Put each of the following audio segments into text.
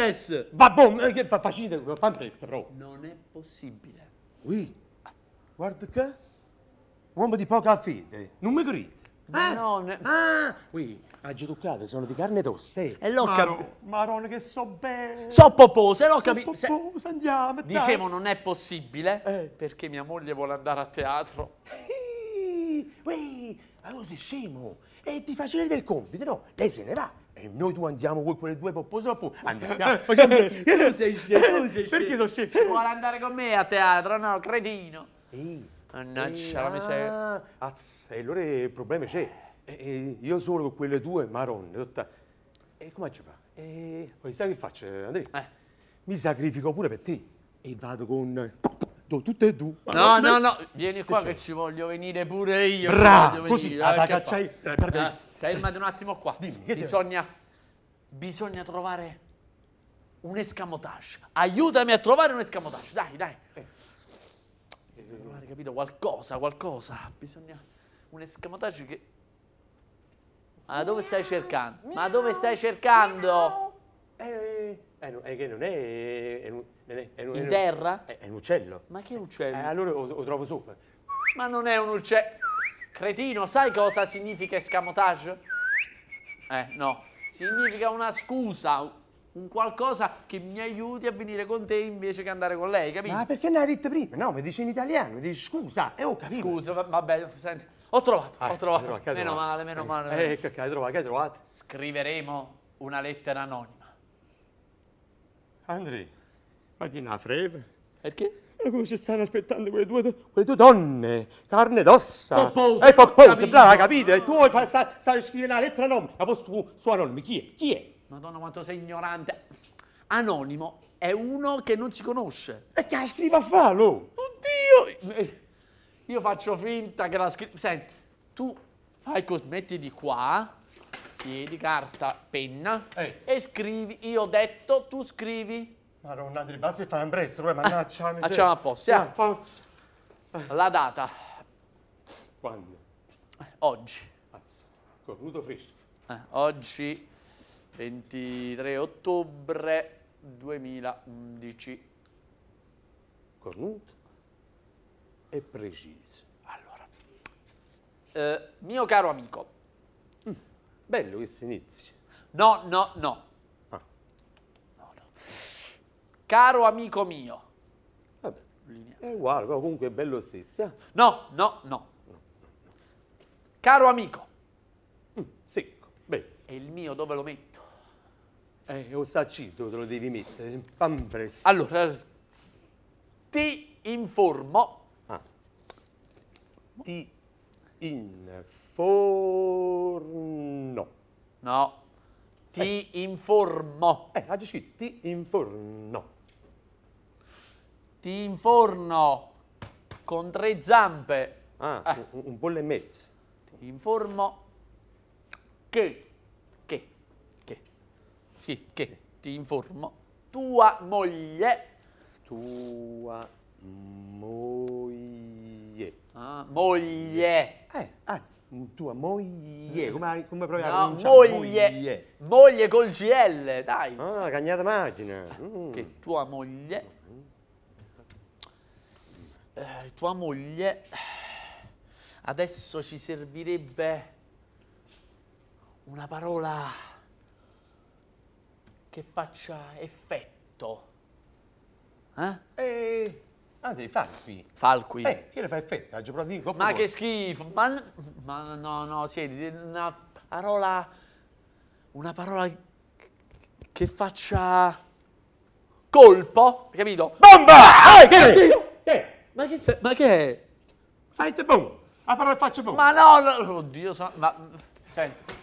Yes. Va bom, eh, che fa facile, lo fa prestro. Non è possibile. Ui, Guarda che uomo di poca fede, non mi grida. Eh? No, ne... Ah, ui, aggi sono di carne tosta. E l'ho capito. Marone che so bene. So popose, l'ho capito. So popose, Se... andiamo. Dai. Dicevo, non è possibile eh. perché mia moglie vuole andare a teatro. ui, ma tu sei scemo. E ti facile del compito, no? Lei se ne va. E noi tu andiamo con quelle due purtroppo andiamo. Eh, non sei scemo, non eh, sei Perché sono scemo? Vuole andare con me a teatro, no, cretino. Ehi. Mannaggia la miseria. Ah, Azz, e allora il problema c'è. io solo con quelle due, maronne. E come ci fa? E poi sai che faccio, Andrea? Eh. Mi sacrifico pure per te. E vado con... No, tutte e due. No, no, no, vieni qua che, ci voglio venire pure io. Bravo, così, cacciai, eh, eh, eh fermati un attimo qua. Dimmi, che bisogna, bisogna trovare un escamotage. Aiutami a trovare un escamotage, dai, dai. Eh. Bisogna trovare, capito, qualcosa, qualcosa. Bisogna un escamotage che... Ma dove stai cercando? Ma dove stai cercando? Eh, è, che non è, è, è, è, in terra? È, un uccello. Ma che uccello? Eh, allora lo, lo trovo sopra. Ma non è un uccello. Cretino, sai cosa significa escamotage? Eh, no. Significa una scusa, un qualcosa che mi aiuti a venire con te invece che andare con lei, capito? Ma perché non hai detto prima? No, mi dice in italiano, mi dice scusa, e eh, ho capito. Scusa, vabbè, senti, ho trovato, ah, ho trovato. Trovato, trovato. Meno male, meno eh, male. Eh, ecco, che hai trovato, che hai trovato? Scriveremo una lettera anonima. Andri, ma ti una freve? Perché? Ma come ci stanno aspettando quelle due, quelle due donne, carne ed ossa. Popose, eh, popose, brava, capite? Ah. Tu vuoi far, sta, sta scrivere la lettera nome, ma poi su, sua nome, chi è? Chi è? Madonna, quanto sei ignorante. Anonimo è uno che non si conosce. E che la scriva a farlo? Oddio! Eh, io faccio finta che la scriva... Senti, tu fai così, metti di qua, Piedi, carta, penna Ehi. e scrivi. Io ho detto, tu scrivi. Madonna, di base fa un brezzo, poi eh, mannaggia ah, Facciamo apposta. Ah, eh, forza. La data. Quando? Oggi. Pazzo, cornuto fresco. Eh, oggi 23 ottobre 2011. Cornuto e preciso. Allora, eh, mio caro amico, Bello che si inizi. No, no, no. Ah. no, no. Caro amico mio. Vabbè, è uguale, però comunque è bello stesso. Eh? No, no, no. Caro amico. Mm, secco, bene. E il mio dove lo metto? Eh, lo saccito te lo devi mettere, pampressa. Allora, ti informo. Ah. Ti in forno. No. Ti eh. informo. Eh, ha già scritto ti inforno. Ti informo con tre zampe. Ah, eh. un, un pollo e mezzo. Ti informo che, che, che, sì, che, ti informo, tua moglie. Tua moglie moglie. Eh, ah, tua moglie, come, come provi no, a moglie, moglie. Moglie col GL, dai. Ah, cagnata macchina. Mm. Che tua moglie... Eh, tua moglie... Adesso ci servirebbe una parola che faccia effetto. Eh? E... Eh. Ah, dei falqui. Falqui. Eh, che ne fai effetto, Hai provato in Ma che schifo. Ma, ma no, no, siedi. Una parola... Una parola che faccia... Colpo, capito? Bomba! Eh, che è? Ma che, ma che è? Fai te boom! la parola faccia boom! Ma no, no, oddio, so... ma... Senti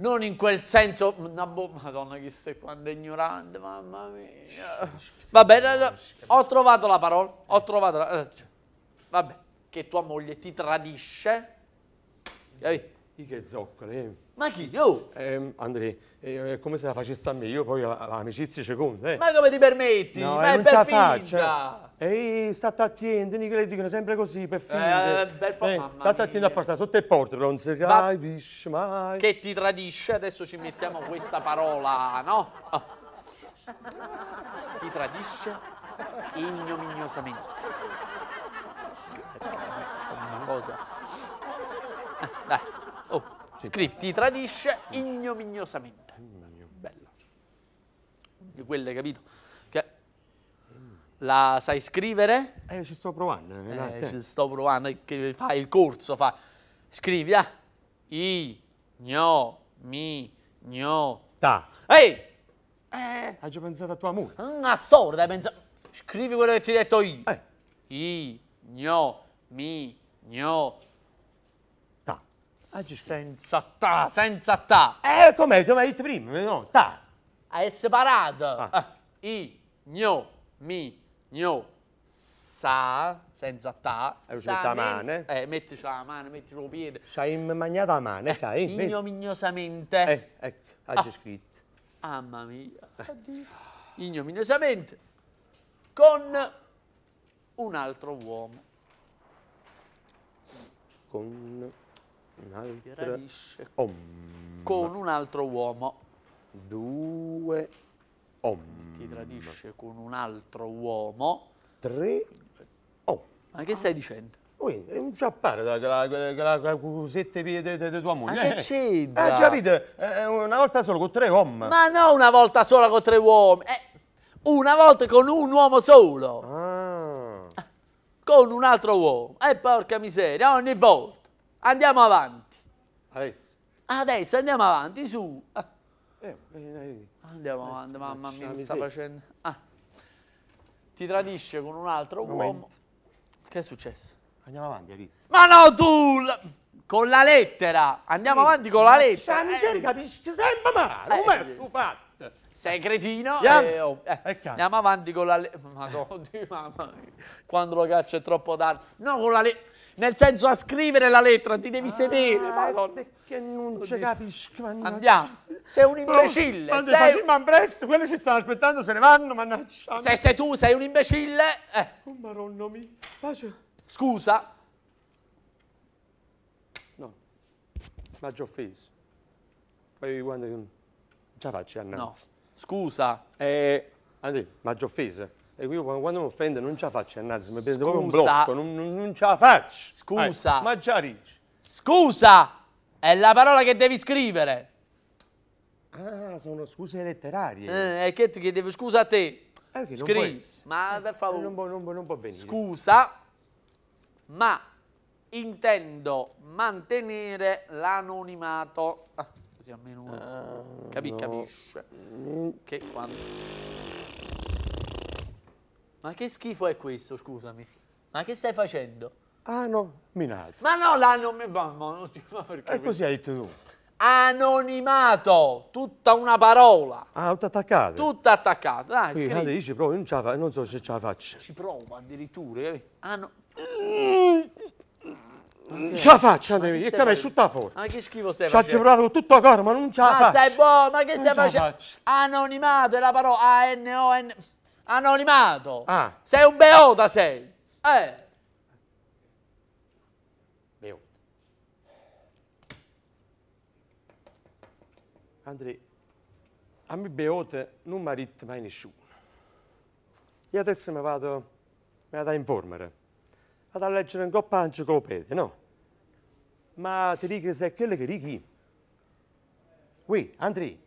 non in quel senso, una boh, madonna che stai quando è ignorante, mamma mia. Vabbè, ho trovato la parola, ho trovato la... Eh, cioè, vabbè, che tua moglie ti tradisce. Capito? Che eh. Ma chi? Io? Oh. Ehm, eh, Andrei, eh, è come se la facesse a me, io poi l'amicizia ci conta, eh. Ma come ti permetti? No, Ma eh, è per finta! Ehi, state attenti, che le dicono sempre così, per eh, finta. Eh, per fa- eh, state attenti a portare sotto il porto, non si capisce mai. Che ti tradisce, adesso ci mettiamo questa parola, no? Oh. Ti tradisce ignominiosamente. Una cosa. Eh, dai. Scriff ti tradisce ignominiosamente. Bella. Di quelle, capito? Che la sai scrivere? Eh, ci sto provando. Eh, eh ci sto provando. Eh, che fai il corso, fa. Scrivi, ah. I, gno, mi, gno. Ta. Ehi! Eh. Hai già pensato a tua moglie? Una sorda, hai pensato... Scrivi quello che ti ho detto io. Eh. I, gno, mi, gno, Ah, senza ta, senza ta. Eh, come tu mi hai detto prima, no, ta. È separato. Ah. ah. I, gno, mi, gno, sa, senza ta. Hai usato la mano. Eh, mettici la mano, mettici lo piede. Ci hai mangiato la mano, eh, ok? Ignominiosamente. Eh, ecco, hai ah. scritto. Ah, mamma mia. Eh. Ignominiosamente. Con un altro uomo. Con un'altra om. con un altro uomo. Due om. Ti tradisce con un altro uomo. Tre om. Ma che stai dicendo? Ui, non ci appare la, la, la, di, tua moglie. Ma eh. che c'entra? Eh, capite? Eh, eh, una volta solo con tre uomini. Ma no una volta sola con tre uomini. Eh, una volta con un uomo solo. Ah. Con un altro uomo. E eh, porca miseria, ogni volta. Andiamo avanti. Adesso. Adesso andiamo avanti, su. Ah. Eh, eh, eh. Andiamo avanti, mamma mia, sta facendo... Ah. Ti tradisce con un altro uomo. Momento. Che è successo? Andiamo avanti, Eric. Ma no, tu! Con la lettera! Andiamo avanti con la lettera! Ma miseria, capisci sempre male! Come è stufato? Sei cretino yeah. e, oh, eh, andiamo avanti con la lettera. Madonna, mamma mia. Quando lo caccia è troppo tardi. No, con la lettera nel senso a scrivere la lettera, ti devi ah, sedere, madonna. Che non ci capisco, mannaggia. Andiamo, sei un imbecille. Ma sei... ma presto, quelli ci stanno aspettando, se ne vanno, mannaggia. Se sei tu, sei un imbecille. Eh. Oh, maronna mia, faccio. Scusa. No, ma ci offeso. Poi quando... Ce faccio, annanzi. No, scusa. Eh, Andrea, ma ci offeso. E io quando mi offende non ce la faccio, anzi, mi prendo come un blocco, non, non ce la faccio. Scusa. Eh, ma già dici. Scusa! È la parola che devi scrivere. Ah, sono scuse letterarie. Eh, che ti chiedevo scusa a te. Eh, Scrivi, ma per eh, favore. Non non, non può venire. Scusa, ma intendo mantenere l'anonimato. Ah, così almeno uno. Uh, Capi, no. Capisce? Mm. Che quando... Ma che schifo è questo, scusami? Ma che stai facendo? Hanno ah, minato. Ma no, l'anno... minato. Ma, ma perché? E così hai detto tu. Anonimato, tutta una parola. Ah, tutto attaccato? Tutto attaccato, dai. Quindi quando dici proprio, non, fa, non so se ce la faccio. Ci provo addirittura. Hanno... Eh. Non ce la faccio, Andrea, che capisci, tutta forza. Ma che schifo stai facendo? Ci ho provato tutto il corpo, ma non ce la faccio. Ma stai boh, ma che stai facendo? Anonimato è la parola A-N-O-N... -N Anonimato. Ah. Sei un beota, sei. Eh. Beota. Andrei, a me beote non mi ritto mai nessuno. Io adesso mi vado, mi vado a informare. Vado a leggere un coppa enciclopedia, no? Ma ti dico se è quello che dici. Qui, Andrei,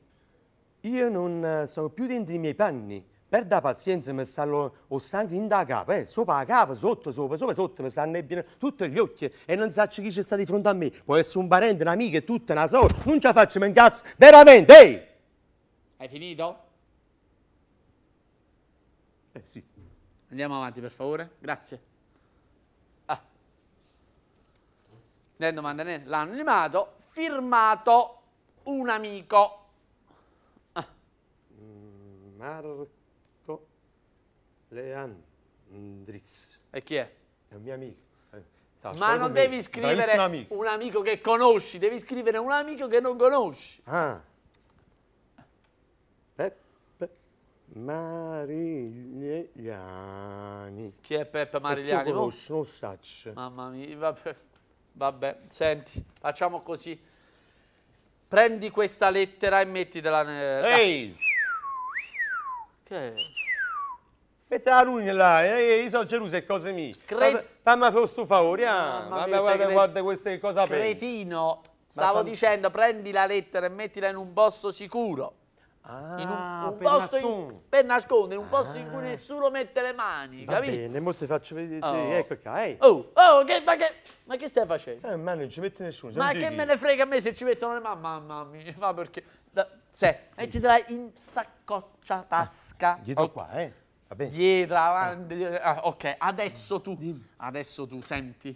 io non eh, sono più dentro i miei panni perda pazienza mi stanno o sangue in da capo, eh, sopra la capo, sotto, sopra, sopra, sotto, mi stanno nebbiano tutti gli occhi e non so chi c'è sta di fronte a me, può essere un parente, un amico e tutta una sola, non ce la faccio, mi incazzo, veramente, ehi! Hai finito? Eh sì. Andiamo avanti per favore, grazie. Ah. Nel domanda l'anonimato firmato un amico. Ah. Mm, Marco. Leandriz. E chi è? È un mio amico. Eh, Sasha, Ma non devi scrivere amico. un amico che conosci, devi scrivere un amico che non conosci. Ah. Peppe Marigliani. Chi è Peppe Marigliani? Non Lo conosco, non saccio. Mamma mia, vabbè. vabbè, senti, facciamo così. Prendi questa lettera e mettitela nel... Hey. Che è? Mette la rugna là, io sono geloso e cose mie. Cre... Fammi questo favore, ah. Mamma guarda, cre... guarda queste cosa Cretino, pensi. stavo Ma dicendo, prendi la lettera e mettila in un posto sicuro. Ah, in un, un per, posto nascondere. In, per nascondere, in un posto ah. in cui ah. nessuno mette le mani, Va capito? bene, mo ti faccio vedere, oh. ecco qua, eh. Oh, oh che, ma, che, ma, che, stai facendo? Eh, ma non ci mette nessuno. Ma che me ne frega a me se ci mettono le mani, mamma mia, ma perché? Da, se, mettitela in saccoccia tasca. Dietro okay. qua, eh. Vabbè. Dietro, ah. avanti. Ah, ok, adesso tu. Adesso tu, senti.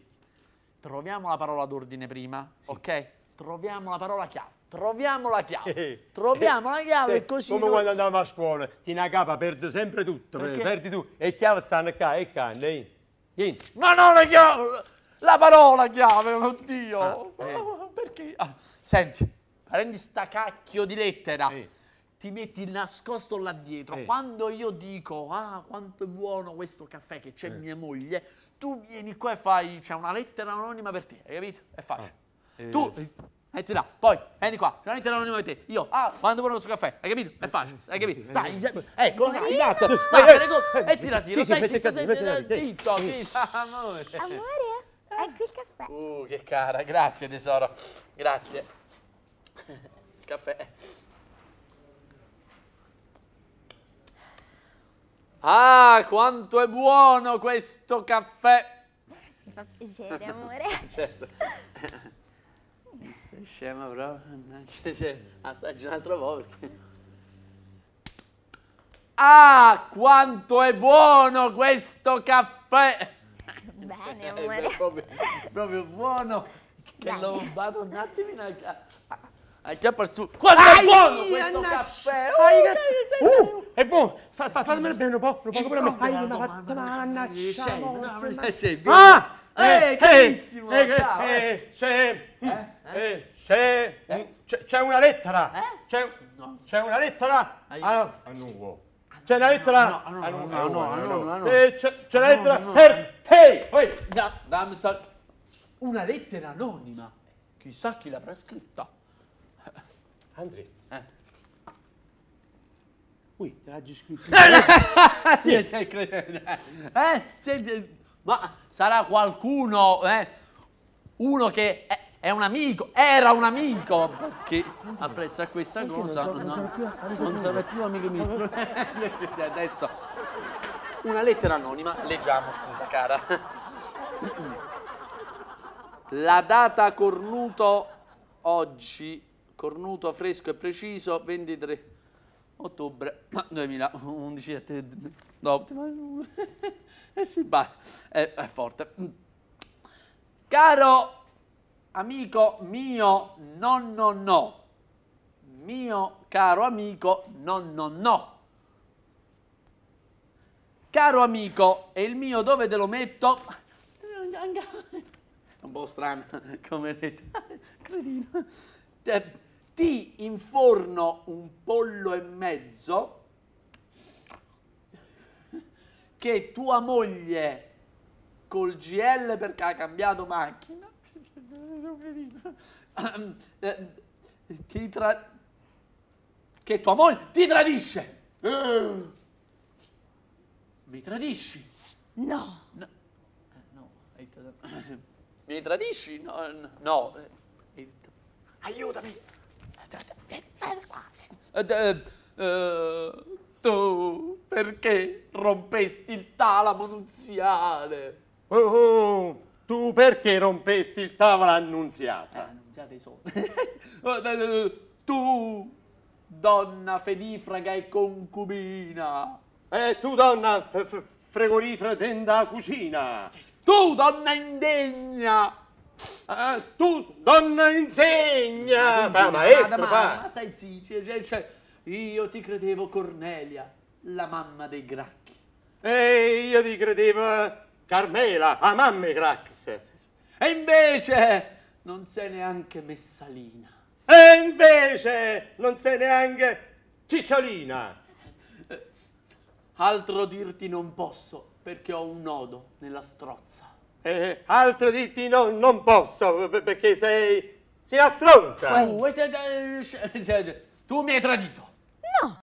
Troviamo la parola d'ordine prima, sì. ok? Troviamo la parola chiave. Troviamo la chiave. Eh, eh. troviamo eh, la chiave e così. Come noi... quando andavamo a scuola, ti una capa, perdo sempre tutto. Perché? Perdi tu. E chiave stanno qua, e canne. Ma no, la chiave! La parola chiave, oddio! Ah, eh. Perché? Ah, senti, prendi sta cacchio di lettera. Eh ti metti nascosto là dietro. Eh. Quando io dico, ah, quanto è buono questo caffè che c'è eh. mia moglie, tu vieni qua e fai, c'è una lettera anonima per te, hai capito? È facile. Ah. Eh. Tu, metti là, poi, vieni qua, c'è una lettera anonima per te. Io, ah, quando buono questo caffè, hai capito? È facile, hai capito? Eh, eh. Dai, ecco, dai, gatto. E tirati, lo sai, zitto, zitto, amore. Amore, ecco il caffè. Uh, che cara, grazie tesoro, grazie. Il caffè. Ah, quanto è buono questo caffè! Mi fa piacere, amore. certo. Sei scema proprio. Cioè, cioè, Assaggi un'altra volta. Ah, quanto è buono questo caffè! Bene, cioè, amore. È proprio, proprio buono. Che l'ho rubato un attimo a casa. Hai già perso. Quanto è buono questo annaccia. caffè! Oh, uh, è buono! Fa, fa, fatemelo bene un po', un po' come me. Hai una fatta eh, mannaggia! Ah! Eh, eh, eh, carissimo! Eh, ciao! Eh, c'è... Eh? C'è... C'è una lettera! Eh? C'è una lettera a, a nuovo. C'è una lettera... No, no, no, no, no, no. C'è una lettera per te! Poi, dammi sta... Una lettera anonima. Chissà chi l'avrà scritta. Andrei. Eh. Ui, te l'ha scritto. eh? Ma sarà qualcuno, eh? Uno che è, è, un amico, era un amico che apprezza questa Perché cosa. Non, so, non, sarà più amico, non sarà più amico ministro. Adesso una lettera anonima, leggiamo, scusa cara. La data cornuto oggi cornuto, fresco e preciso, 23 ottobre 2011. e si va, è, è forte. Caro amico mio, no, no, no. Mio caro amico, no, no, no. Caro amico, e il mio dove te lo metto? un po' strano come rete. Cretino ti inforno un pollo e mezzo che tua moglie col GL perché ha cambiato macchina ti tra... che tua moglie ti tradisce mi tradisci no, no. Mi tradisci? No, no. Eh, Aiutami. Eh, eh, eh, tu perché rompesti il talamo nuziale? Oh, oh, oh, tu perché rompesti il tavolo annunziata? Eh, annunziata i soldi. Oh, eh, tu, donna fedifraga e concubina. Eh, tu, donna fregorifra tenda cucina. Tu, donna indegna Ah, tu, donna, insegna! Fa maestro, fa! Ma stai zitto, cioè, cioè, cioè, io ti credevo Cornelia, la mamma dei gracchi. E io ti credevo Carmela, la mamma dei grax. E invece non sei neanche Messalina. E invece non sei neanche Cicciolina. Eh, altro dirti non posso, perché ho un nodo nella strozza eh, altro dirti no, non posso, perché sei... sei una stronza! Oh, eh, eh, tu mi hai tradito!